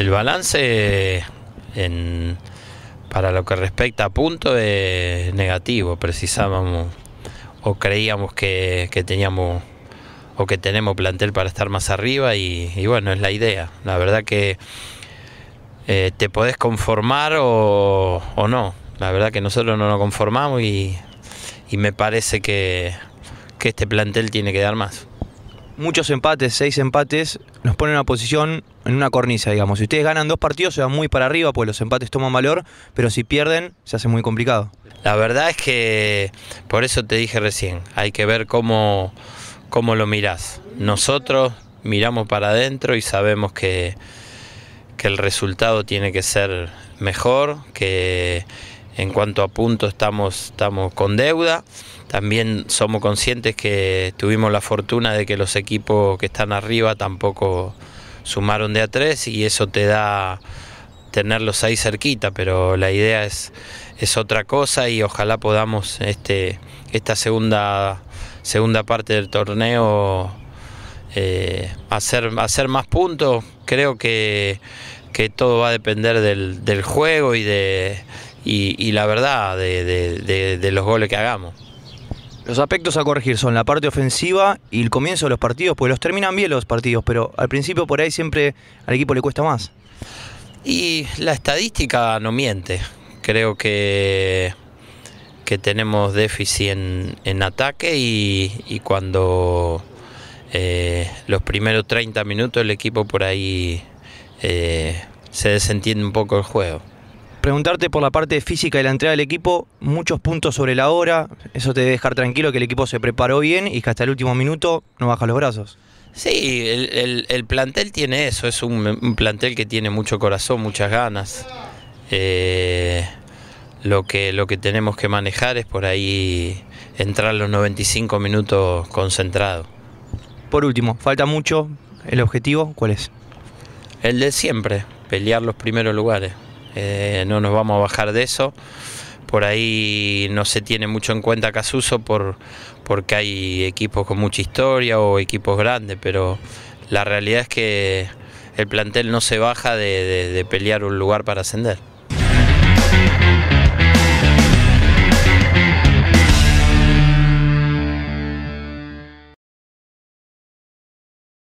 el balance para lo que respecta a punto es negativo. Precisábamos o creíamos que, teníamos o que tenemos plantel para estar más arriba y, bueno, es la idea. La verdad que eh, te podés conformar o, no. La verdad que nosotros no nos conformamos y, me parece que este plantel tiene que dar más muchos empates, seis empates, nos ponen en una posición, en una cornisa, digamos. Si ustedes ganan dos partidos, se van muy para arriba, pues los empates toman valor, pero si pierden, se hace muy complicado. La verdad es que, por eso te dije recién, hay que ver cómo, cómo lo mirás. Nosotros miramos para adentro y sabemos que, que el resultado tiene que ser mejor, que en cuanto a puntos estamos, estamos con deuda. También somos conscientes que tuvimos la fortuna de que los equipos que están arriba tampoco sumaron de a tres y eso te da tenerlos ahí cerquita, pero la idea es, es otra cosa y ojalá podamos este, esta segunda, segunda parte del torneo eh, hacer, más puntos. Creo que, todo va a depender del juego y de, y, la verdad de, los goles que hagamos. Los aspectos a corregir son la parte ofensiva y el comienzo de los partidos, porque los terminan bien los partidos, pero al principio por ahí siempre al equipo le cuesta más. Y la estadística no miente. Creo que, que tenemos déficit en, ataque y, cuando eh, los primeros 30 minutos el equipo por ahí eh, se desentiende un poco el juego preguntarte por la parte física de la entrega del equipo, muchos puntos sobre la hora, eso te debe dejar tranquilo que el equipo se preparó bien y que hasta el último minuto no baja los brazos. Sí, el, plantel tiene eso, es un, plantel que tiene mucho corazón, muchas ganas. Eh, lo, que, lo que tenemos que manejar es por ahí entrar los 95 minutos concentrado. Por último, falta mucho, ¿el objetivo cuál es? El de siempre, pelear los primeros lugares. Eh, no nos vamos a bajar de eso. Por ahí no se tiene mucho en cuenta Casuso por, porque hay equipos con mucha historia o equipos grandes, pero la realidad es que el plantel no se baja de pelear un lugar para ascender.